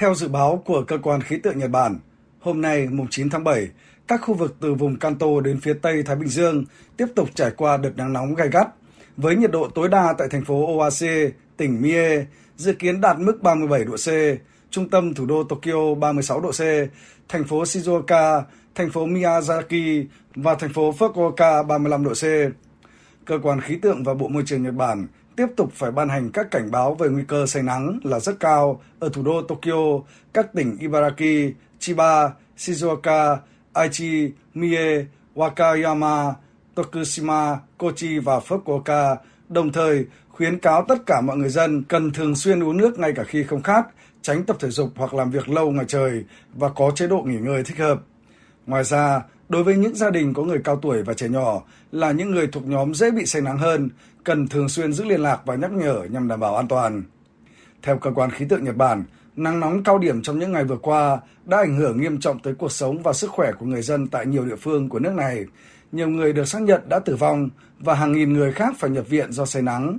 Theo dự báo của cơ quan khí tượng Nhật Bản, hôm nay mùng 9 tháng 7, các khu vực từ vùng Kanto đến phía Tây Thái Bình Dương tiếp tục trải qua đợt nắng nóng gay gắt, với nhiệt độ tối đa tại thành phố Oase, tỉnh Mie dự kiến đạt mức 37 độ C, trung tâm thủ đô Tokyo 36 độ C, thành phố Shizuoka, thành phố Miyazaki và thành phố Fukuoka 35 độ C. Cơ quan khí tượng và Bộ Môi trường Nhật Bản tiếp tục phải ban hành các cảnh báo về nguy cơ say nắng là rất cao ở thủ đô Tokyo, các tỉnh Ibaraki, Chiba, Shizuoka, Aichi, Mie, Wakayama, Tokushima, Kochi và Fukuoka, đồng thời khuyến cáo tất cả mọi người dân cần thường xuyên uống nước ngay cả khi không khát, tránh tập thể dục hoặc làm việc lâu ngoài trời và có chế độ nghỉ ngơi thích hợp. Ngoài ra, Đối với những gia đình có người cao tuổi và trẻ nhỏ là những người thuộc nhóm dễ bị say nắng hơn, cần thường xuyên giữ liên lạc và nhắc nhở nhằm đảm bảo an toàn. Theo cơ quan khí tượng Nhật Bản, nắng nóng cao điểm trong những ngày vừa qua đã ảnh hưởng nghiêm trọng tới cuộc sống và sức khỏe của người dân tại nhiều địa phương của nước này. Nhiều người được xác nhận đã tử vong và hàng nghìn người khác phải nhập viện do say nắng.